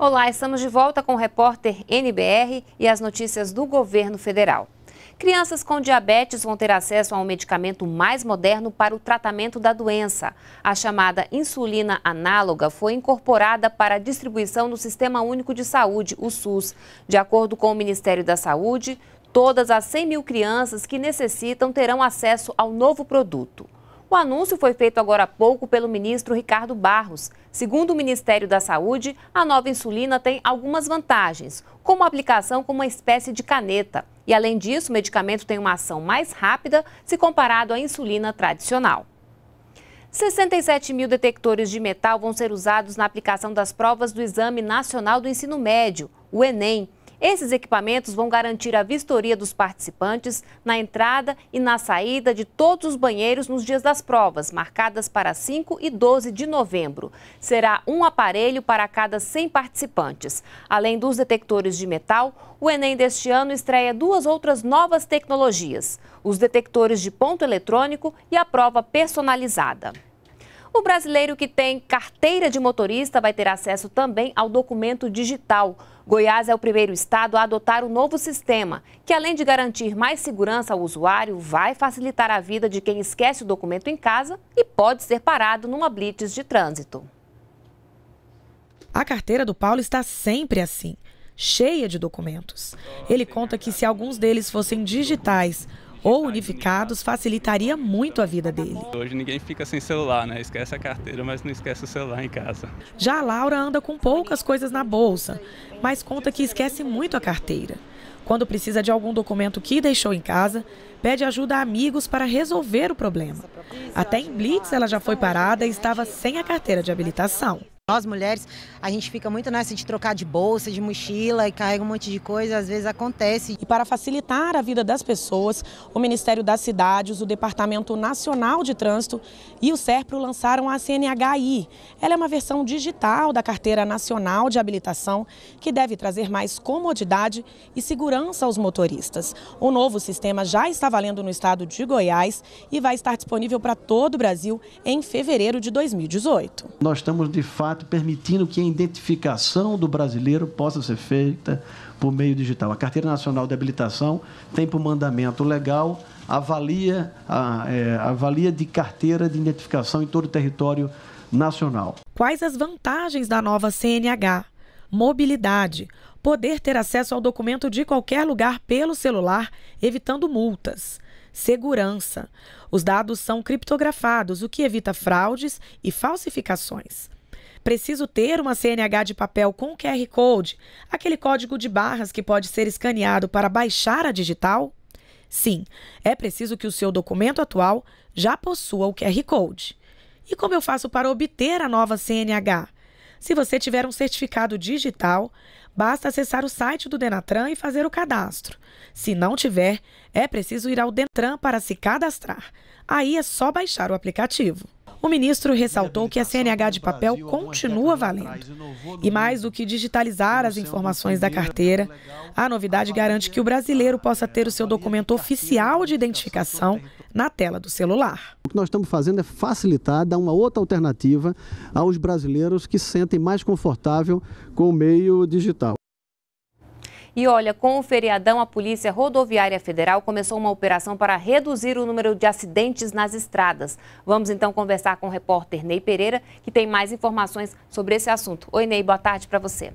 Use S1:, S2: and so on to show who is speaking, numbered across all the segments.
S1: Olá, estamos de volta com o repórter NBR e as notícias do governo federal. Crianças com diabetes vão ter acesso a um medicamento mais moderno para o tratamento da doença. A chamada insulina análoga foi incorporada para a distribuição no Sistema Único de Saúde, o SUS. De acordo com o Ministério da Saúde, todas as 100 mil crianças que necessitam terão acesso ao novo produto. O anúncio foi feito agora há pouco pelo ministro Ricardo Barros. Segundo o Ministério da Saúde, a nova insulina tem algumas vantagens, como a aplicação com uma espécie de caneta. E, além disso, o medicamento tem uma ação mais rápida se comparado à insulina tradicional. 67 mil detectores de metal vão ser usados na aplicação das provas do Exame Nacional do Ensino Médio, o Enem. Esses equipamentos vão garantir a vistoria dos participantes na entrada e na saída de todos os banheiros nos dias das provas, marcadas para 5 e 12 de novembro. Será um aparelho para cada 100 participantes. Além dos detectores de metal, o Enem deste ano estreia duas outras novas tecnologias: os detectores de ponto eletrônico e a prova personalizada. O brasileiro que tem carteira de motorista vai ter acesso também ao documento digital. Goiás é o primeiro estado a adotar o um novo sistema, que além de garantir mais segurança ao usuário, vai facilitar a vida de quem esquece o documento em casa e pode ser parado numa blitz de
S2: trânsito. A carteira do Paulo está sempre assim, cheia de documentos. Ele conta que se alguns deles fossem digitais, ou unificados facilitaria muito a vida dele. Hoje ninguém fica sem celular, né? Esquece a carteira, mas não esquece o celular em casa. Já a Laura anda com poucas coisas na bolsa, mas conta que esquece muito a carteira. Quando precisa de algum documento que deixou em casa, pede ajuda a amigos para resolver o problema. Até em Blitz ela já foi parada e estava sem a carteira de habilitação. Nós mulheres, a gente fica muito nessa de trocar de bolsa, de mochila e carrega um monte de coisa, às vezes acontece. E para facilitar a vida das pessoas, o Ministério das Cidades, o Departamento Nacional de Trânsito e o SERPRO lançaram a CNHI. Ela é uma versão digital da Carteira Nacional de Habilitação que deve trazer mais comodidade e segurança aos motoristas. O novo sistema já está valendo no estado de Goiás e vai estar disponível para todo o Brasil em fevereiro de 2018.
S1: Nós estamos de fato permitindo que a identificação do brasileiro possa ser feita por meio digital. A Carteira Nacional de Habilitação tem por mandamento legal avalia, a, é, avalia de carteira de identificação em todo o território nacional.
S2: Quais as vantagens da nova CNH? Mobilidade. Poder ter acesso ao documento de qualquer lugar pelo celular, evitando multas. Segurança. Os dados são criptografados, o que evita fraudes e falsificações. Preciso ter uma CNH de papel com QR Code, aquele código de barras que pode ser escaneado para baixar a digital? Sim, é preciso que o seu documento atual já possua o QR Code. E como eu faço para obter a nova CNH? Se você tiver um certificado digital, basta acessar o site do Denatran e fazer o cadastro. Se não tiver, é preciso ir ao Denatran para se cadastrar. Aí é só baixar o aplicativo. O ministro ressaltou que a CNH de papel continua valendo. E mais do que digitalizar as informações da carteira, a novidade garante que o brasileiro possa ter o seu documento oficial de identificação na tela do celular.
S1: O que nós estamos fazendo é facilitar, dar uma outra alternativa aos brasileiros que se sentem mais confortável com o meio digital. E olha, com o feriadão, a Polícia Rodoviária Federal começou uma operação para reduzir o número de acidentes nas estradas. Vamos então conversar com o repórter Ney Pereira, que tem mais informações sobre esse assunto. Oi, Ney, boa tarde para você.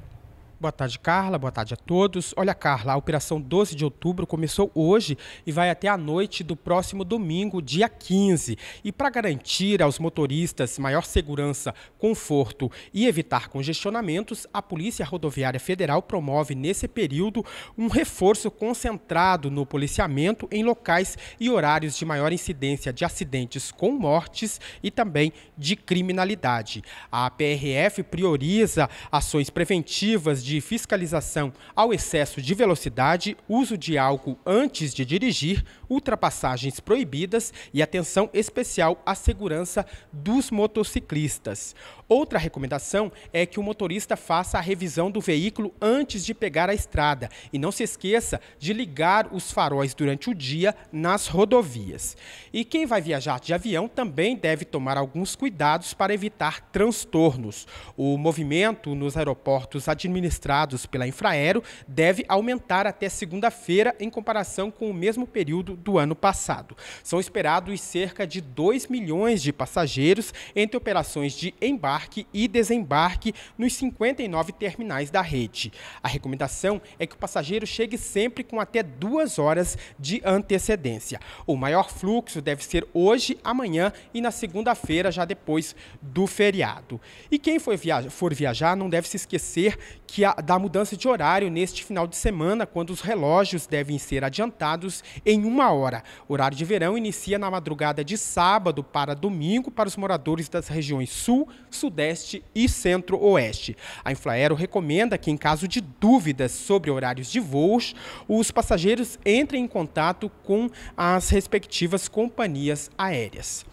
S3: Boa tarde, Carla. Boa tarde a todos. Olha, Carla, a operação 12 de outubro começou hoje e vai até a noite do próximo domingo, dia 15. E para garantir aos motoristas maior segurança, conforto e evitar congestionamentos, a Polícia Rodoviária Federal promove nesse período um reforço concentrado no policiamento em locais e horários de maior incidência de acidentes com mortes e também de criminalidade. A PRF prioriza ações preventivas de de fiscalização ao excesso de velocidade, uso de álcool antes de dirigir, ultrapassagens proibidas e atenção especial à segurança dos motociclistas. Outra recomendação é que o motorista faça a revisão do veículo antes de pegar a estrada e não se esqueça de ligar os faróis durante o dia nas rodovias. E quem vai viajar de avião também deve tomar alguns cuidados para evitar transtornos. O movimento nos aeroportos administrativos registrados pela Infraero deve aumentar até segunda-feira em comparação com o mesmo período do ano passado. São esperados cerca de 2 milhões de passageiros entre operações de embarque e desembarque nos 59 terminais da rede. A recomendação é que o passageiro chegue sempre com até duas horas de antecedência. O maior fluxo deve ser hoje, amanhã e na segunda-feira, já depois do feriado. E quem for viajar, não deve se esquecer que a, da mudança de horário neste final de semana, quando os relógios devem ser adiantados em uma hora. O horário de verão inicia na madrugada de sábado para domingo para os moradores das regiões Sul, Sudeste e Centro-Oeste. A Inflaero recomenda que, em caso de dúvidas sobre horários de voos, os passageiros entrem em contato com as respectivas companhias aéreas.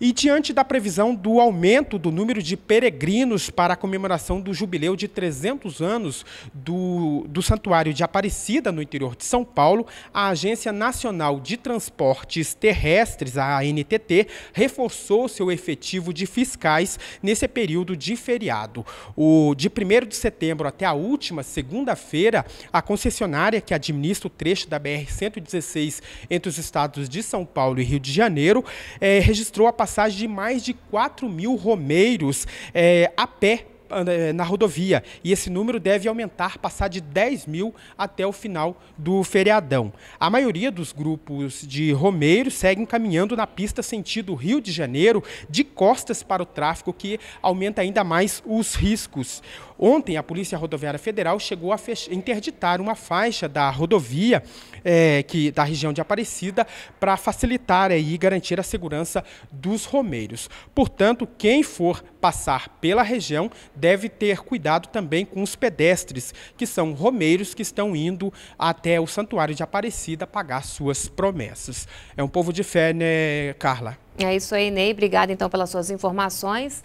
S3: E diante da previsão do aumento do número de peregrinos para a comemoração do jubileu de 300 anos do, do Santuário de Aparecida, no interior de São Paulo, a Agência Nacional de Transportes Terrestres, a ANTT, reforçou seu efetivo de fiscais nesse período de feriado. O, de 1 de setembro até a última segunda-feira, a concessionária que administra o trecho da BR-116 entre os estados de São Paulo e Rio de Janeiro é, registrou registrou a passagem de mais de 4 mil romeiros é, a pé é, na rodovia. E esse número deve aumentar, passar de 10 mil até o final do feriadão. A maioria dos grupos de romeiros seguem caminhando na pista sentido Rio de Janeiro, de costas para o tráfego, que aumenta ainda mais os riscos. Ontem, a Polícia Rodoviária Federal chegou a interditar uma faixa da rodovia é, que, da região de Aparecida para facilitar aí, e garantir a segurança dos romeiros. Portanto, quem for passar pela região deve ter cuidado também com os pedestres, que são romeiros que estão indo até o Santuário de Aparecida pagar suas promessas. É um povo de fé, né, Carla?
S1: É isso aí, Ney. Obrigada então pelas suas informações.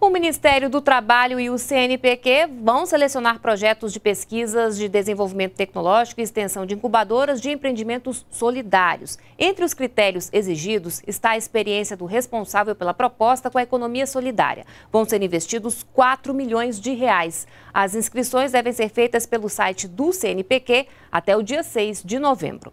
S1: O Ministério do Trabalho e o CNPq vão selecionar projetos de pesquisas de desenvolvimento tecnológico e extensão de incubadoras de empreendimentos solidários. Entre os critérios exigidos está a experiência do responsável pela proposta com a economia solidária. Vão ser investidos 4 milhões de reais. As inscrições devem ser feitas pelo site do CNPq até o dia 6 de novembro.